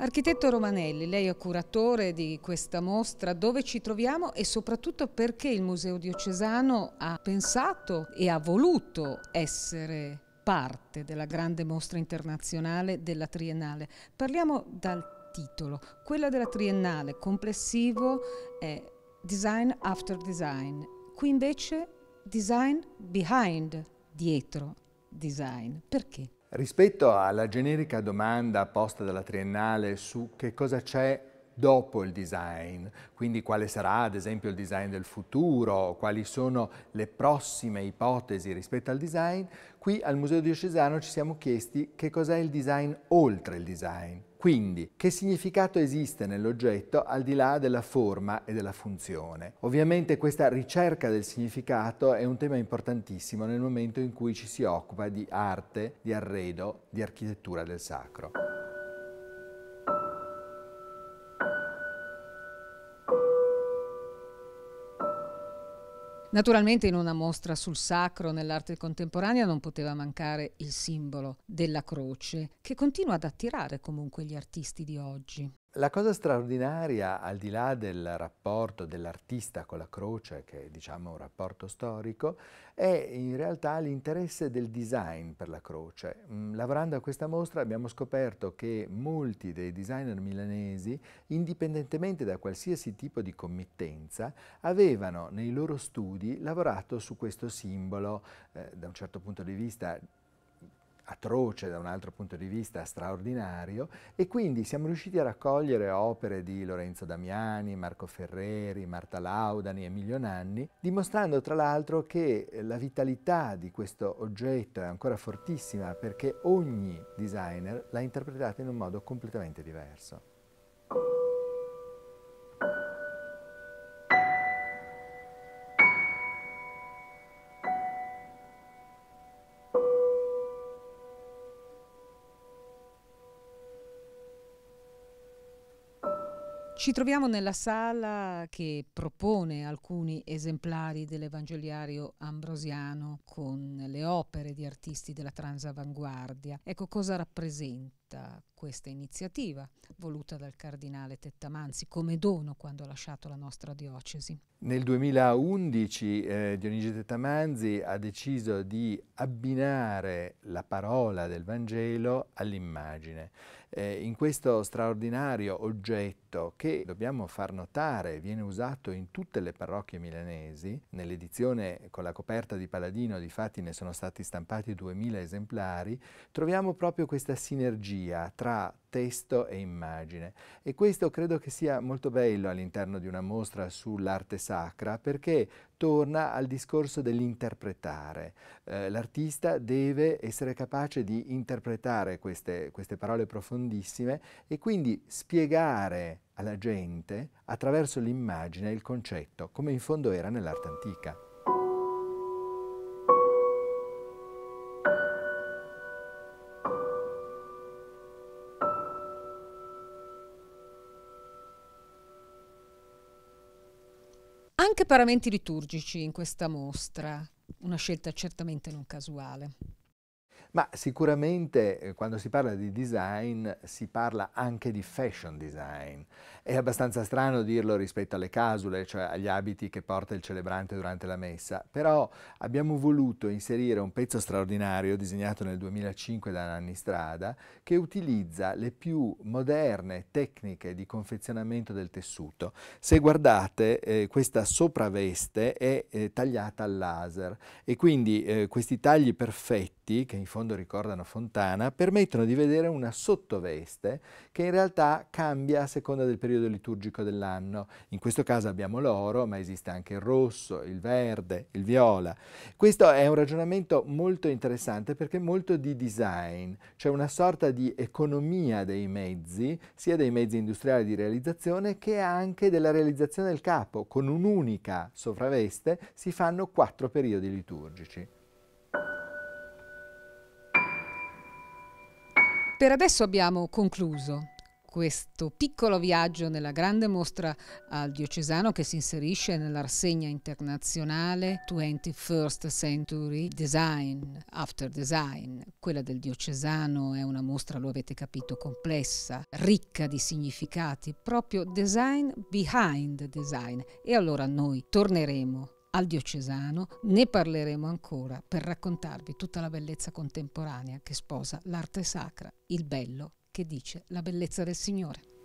Architetto Romanelli, lei è curatore di questa mostra, dove ci troviamo e soprattutto perché il Museo Diocesano ha pensato e ha voluto essere parte della grande mostra internazionale della Triennale. Parliamo dal titolo, quella della Triennale complessivo è Design After Design, qui invece Design Behind, dietro Design. Perché? Rispetto alla generica domanda posta dalla Triennale su che cosa c'è dopo il design, quindi quale sarà ad esempio il design del futuro, quali sono le prossime ipotesi rispetto al design, qui al Museo Diocesano ci siamo chiesti che cos'è il design oltre il design, quindi, che significato esiste nell'oggetto al di là della forma e della funzione? Ovviamente questa ricerca del significato è un tema importantissimo nel momento in cui ci si occupa di arte, di arredo, di architettura del sacro. Naturalmente in una mostra sul sacro nell'arte contemporanea non poteva mancare il simbolo della croce, che continua ad attirare comunque gli artisti di oggi. La cosa straordinaria, al di là del rapporto dell'artista con la croce, che è diciamo un rapporto storico, è in realtà l'interesse del design per la croce. Mm, lavorando a questa mostra abbiamo scoperto che molti dei designer milanesi, indipendentemente da qualsiasi tipo di committenza, avevano nei loro studi lavorato su questo simbolo, eh, da un certo punto di vista atroce da un altro punto di vista, straordinario, e quindi siamo riusciti a raccogliere opere di Lorenzo Damiani, Marco Ferreri, Marta Laudani, e Emilio Nanni, dimostrando tra l'altro che la vitalità di questo oggetto è ancora fortissima perché ogni designer l'ha interpretata in un modo completamente diverso. Ci troviamo nella sala che propone alcuni esemplari dell'Evangeliario ambrosiano con le opere di artisti della transavanguardia. Ecco cosa rappresenta stata questa iniziativa voluta dal cardinale Tettamanzi come dono quando ha lasciato la nostra diocesi? Nel 2011 eh, Dionigi Tettamanzi ha deciso di abbinare la parola del Vangelo all'immagine. Eh, in questo straordinario oggetto che dobbiamo far notare viene usato in tutte le parrocchie milanesi, nell'edizione con la coperta di Paladino di fatti ne sono stati stampati 2000 esemplari, troviamo proprio questa sinergia sinergia tra testo e immagine e questo credo che sia molto bello all'interno di una mostra sull'arte sacra perché torna al discorso dell'interpretare. Eh, l'artista deve essere capace di interpretare queste, queste parole profondissime e quindi spiegare alla gente attraverso l'immagine il concetto, come in fondo era nell'arte antica. anche paramenti liturgici in questa mostra, una scelta certamente non casuale. Ma sicuramente eh, quando si parla di design si parla anche di fashion design. È abbastanza strano dirlo rispetto alle casule, cioè agli abiti che porta il celebrante durante la messa, però abbiamo voluto inserire un pezzo straordinario disegnato nel 2005 da Nanni Strada che utilizza le più moderne tecniche di confezionamento del tessuto. Se guardate eh, questa sopraveste è eh, tagliata al laser e quindi eh, questi tagli perfetti che in fondo ricordano Fontana, permettono di vedere una sottoveste che in realtà cambia a seconda del periodo liturgico dell'anno. In questo caso abbiamo l'oro, ma esiste anche il rosso, il verde, il viola. Questo è un ragionamento molto interessante perché è molto di design, cioè una sorta di economia dei mezzi, sia dei mezzi industriali di realizzazione che anche della realizzazione del capo. Con un'unica sovraveste si fanno quattro periodi liturgici. Per adesso abbiamo concluso questo piccolo viaggio nella grande mostra al diocesano che si inserisce nella rassegna internazionale 21st Century Design After Design. Quella del diocesano è una mostra, lo avete capito, complessa, ricca di significati, proprio design behind design. E allora noi torneremo al diocesano, ne parleremo ancora per raccontarvi tutta la bellezza contemporanea che sposa l'arte sacra, il bello che dice la bellezza del Signore.